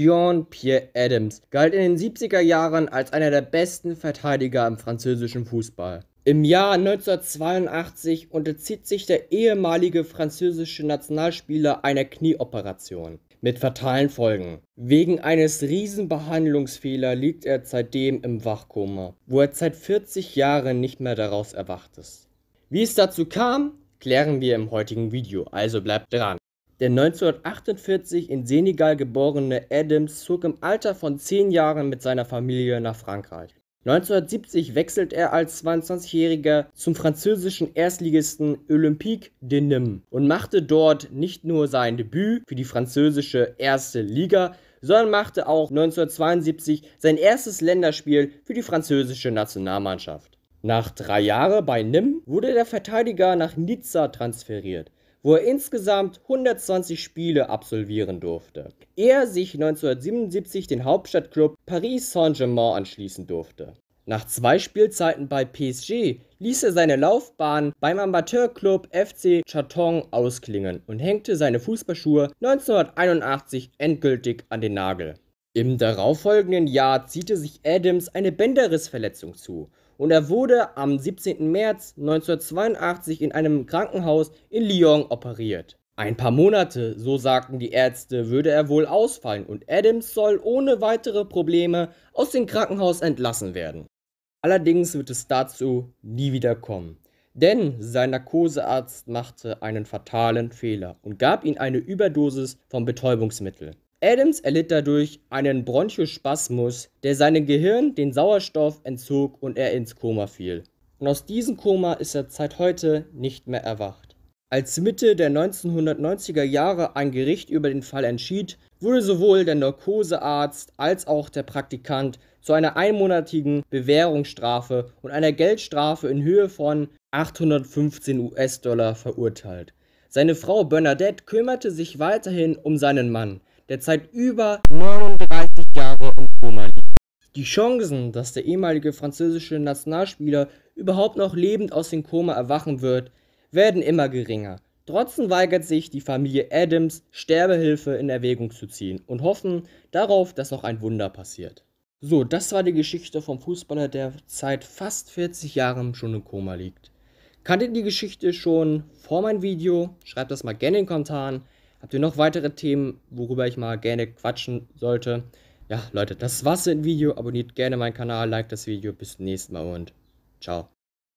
Jean-Pierre Adams galt in den 70er Jahren als einer der besten Verteidiger im französischen Fußball. Im Jahr 1982 unterzieht sich der ehemalige französische Nationalspieler einer Knieoperation mit fatalen Folgen. Wegen eines Riesenbehandlungsfehlers liegt er seitdem im Wachkoma, wo er seit 40 Jahren nicht mehr daraus erwacht ist. Wie es dazu kam, klären wir im heutigen Video, also bleibt dran. Der 1948 in Senegal geborene Adams zog im Alter von 10 Jahren mit seiner Familie nach Frankreich. 1970 wechselt er als 22-Jähriger zum französischen Erstligisten Olympique de Nîmes und machte dort nicht nur sein Debüt für die französische erste Liga, sondern machte auch 1972 sein erstes Länderspiel für die französische Nationalmannschaft. Nach drei Jahren bei Nîmes wurde der Verteidiger nach Nizza transferiert wo er insgesamt 120 Spiele absolvieren durfte. Er sich 1977 den Hauptstadtclub Paris Saint-Germain anschließen durfte. Nach zwei Spielzeiten bei PSG ließ er seine Laufbahn beim Amateurclub FC Chaton ausklingen und hängte seine Fußballschuhe 1981 endgültig an den Nagel. Im darauffolgenden Jahr ziehte sich Adams eine Bänderrissverletzung zu und er wurde am 17. März 1982 in einem Krankenhaus in Lyon operiert. Ein paar Monate, so sagten die Ärzte, würde er wohl ausfallen und Adams soll ohne weitere Probleme aus dem Krankenhaus entlassen werden. Allerdings wird es dazu nie wieder kommen, denn sein Narkosearzt machte einen fatalen Fehler und gab ihm eine Überdosis von Betäubungsmitteln. Adams erlitt dadurch einen Bronchospasmus, der seinem Gehirn den Sauerstoff entzog und er ins Koma fiel. Und aus diesem Koma ist er seit heute nicht mehr erwacht. Als Mitte der 1990er Jahre ein Gericht über den Fall entschied, wurde sowohl der Narkosearzt als auch der Praktikant zu einer einmonatigen Bewährungsstrafe und einer Geldstrafe in Höhe von 815 US-Dollar verurteilt. Seine Frau Bernadette kümmerte sich weiterhin um seinen Mann derzeit über 39 Jahre im Koma liegt. Die Chancen, dass der ehemalige französische Nationalspieler überhaupt noch lebend aus dem Koma erwachen wird, werden immer geringer. Trotzdem weigert sich die Familie Adams, Sterbehilfe in Erwägung zu ziehen und hoffen darauf, dass noch ein Wunder passiert. So, das war die Geschichte vom Fußballer, der seit fast 40 Jahren schon im Koma liegt. Kanntet ihr die Geschichte schon vor meinem Video? Schreibt das mal gerne in den Kommentaren. Habt ihr noch weitere Themen, worüber ich mal gerne quatschen sollte? Ja, Leute, das war's im Video. Abonniert gerne meinen Kanal, liked das Video. Bis zum nächsten Mal und ciao.